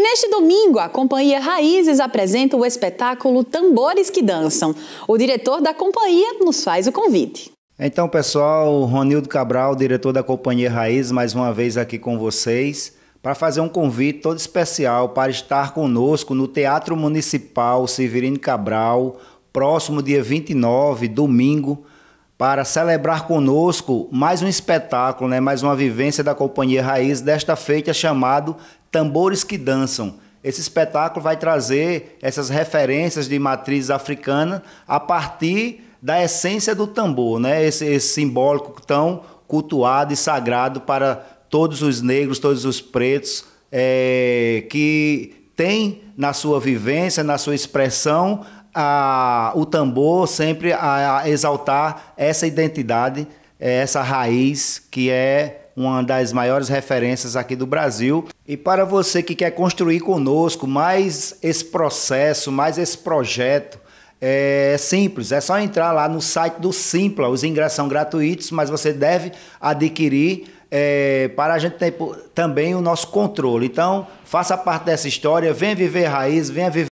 E neste domingo, a Companhia Raízes apresenta o espetáculo Tambores que Dançam. O diretor da companhia nos faz o convite. Então, pessoal, Ronildo Cabral, diretor da Companhia Raízes, mais uma vez aqui com vocês para fazer um convite todo especial para estar conosco no Teatro Municipal Severino Cabral, próximo dia 29, domingo, para celebrar conosco mais um espetáculo, né, mais uma vivência da Companhia Raiz, desta feita chamado Tambores que Dançam. Esse espetáculo vai trazer essas referências de matriz africana a partir da essência do tambor, né? esse, esse simbólico tão cultuado e sagrado para todos os negros, todos os pretos, é, que tem na sua vivência, na sua expressão, a, o tambor sempre a, a exaltar essa identidade, eh, essa raiz que é uma das maiores referências aqui do Brasil. E para você que quer construir conosco mais esse processo, mais esse projeto, eh, é simples, é só entrar lá no site do Simpla, os ingressos são gratuitos, mas você deve adquirir é, para a gente ter também o nosso controle. Então, faça parte dessa história, venha viver raiz, venha viver.